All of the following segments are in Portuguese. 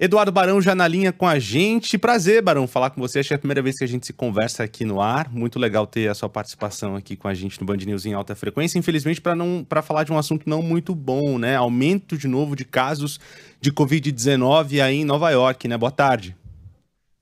Eduardo Barão já na linha com a gente. Prazer, Barão, falar com você. Acho que é a primeira vez que a gente se conversa aqui no ar. Muito legal ter a sua participação aqui com a gente no Band News em alta frequência. Infelizmente, para não para falar de um assunto não muito bom, né? Aumento de novo de casos de Covid-19 aí em Nova York, né? Boa tarde.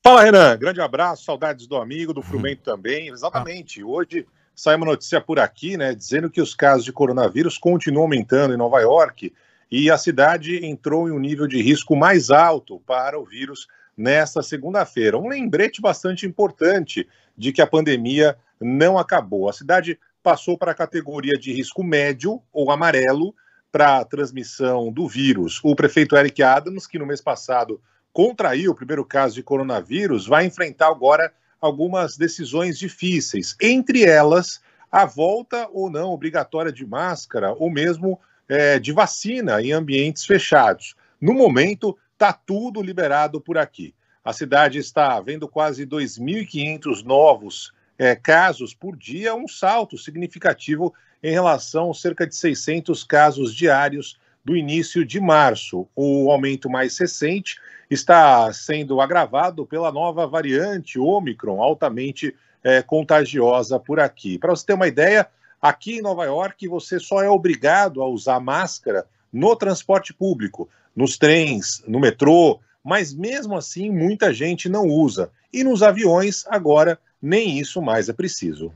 Fala, Renan. Grande abraço, saudades do amigo, do uhum. Frumento também. Exatamente. Hoje saiu uma notícia por aqui, né? Dizendo que os casos de coronavírus continuam aumentando em Nova York e a cidade entrou em um nível de risco mais alto para o vírus nesta segunda-feira. Um lembrete bastante importante de que a pandemia não acabou. A cidade passou para a categoria de risco médio ou amarelo para a transmissão do vírus. O prefeito Eric Adams, que no mês passado contraiu o primeiro caso de coronavírus, vai enfrentar agora algumas decisões difíceis, entre elas a volta ou não obrigatória de máscara, ou mesmo é, de vacina em ambientes fechados. No momento, está tudo liberado por aqui. A cidade está vendo quase 2.500 novos é, casos por dia, um salto significativo em relação a cerca de 600 casos diários do início de março. O aumento mais recente está sendo agravado pela nova variante Omicron, altamente é, contagiosa por aqui. Para você ter uma ideia, Aqui em Nova York, você só é obrigado a usar máscara no transporte público, nos trens, no metrô, mas mesmo assim muita gente não usa. E nos aviões, agora, nem isso mais é preciso.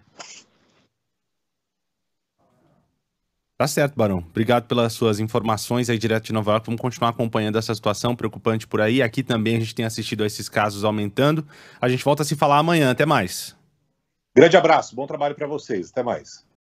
Tá certo, Barão. Obrigado pelas suas informações aí direto de Nova York. Vamos continuar acompanhando essa situação preocupante por aí. Aqui também a gente tem assistido a esses casos aumentando. A gente volta a se falar amanhã. Até mais. Grande abraço. Bom trabalho para vocês. Até mais.